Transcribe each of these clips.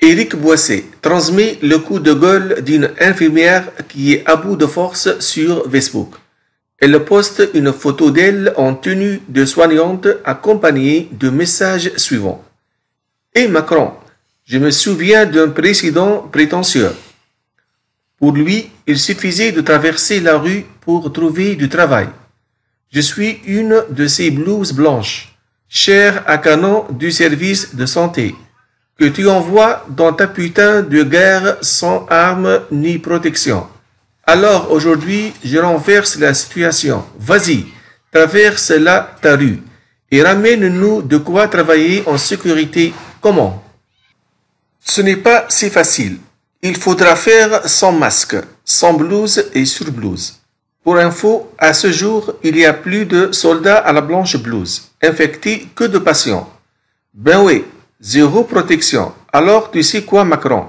Éric Boisset transmet le coup de gueule d'une infirmière qui est à bout de force sur Facebook. Elle poste une photo d'elle en tenue de soignante accompagnée de messages suivants. Et Macron, je me souviens d'un président prétentieux. Pour lui, il suffisait de traverser la rue pour trouver du travail. Je suis une de ces blouses blanches, chères à canon du service de santé que tu envoies dans ta putain de guerre sans armes ni protection. Alors aujourd'hui, je renverse la situation. Vas-y, traverse la ta rue et ramène-nous de quoi travailler en sécurité. Comment Ce n'est pas si facile. Il faudra faire sans masque, sans blouse et sur blouse. Pour info, à ce jour, il y a plus de soldats à la blanche blouse, infectés que de patients. Ben oui, zéro protection. Alors tu sais quoi Macron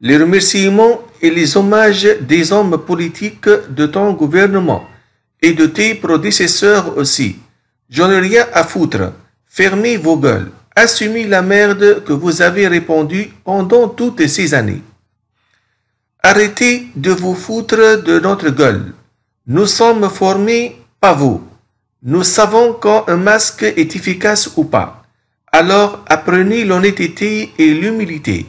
Les remerciements et les hommages des hommes politiques de ton gouvernement et de tes prédécesseurs aussi. J'en ai rien à foutre. Fermez vos gueules. Assumez la merde que vous avez répandue pendant toutes ces années. Arrêtez de vous foutre de notre gueule. Nous sommes formés, pas vous. Nous savons quand un masque est efficace ou pas. Alors apprenez l'honnêteté et l'humilité.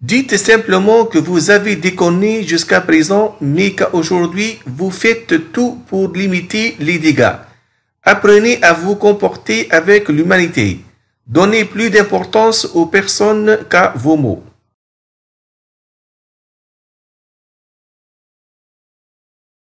Dites simplement que vous avez déconné jusqu'à présent, mais qu'aujourd'hui vous faites tout pour limiter les dégâts. Apprenez à vous comporter avec l'humanité. Donnez plus d'importance aux personnes qu'à vos mots.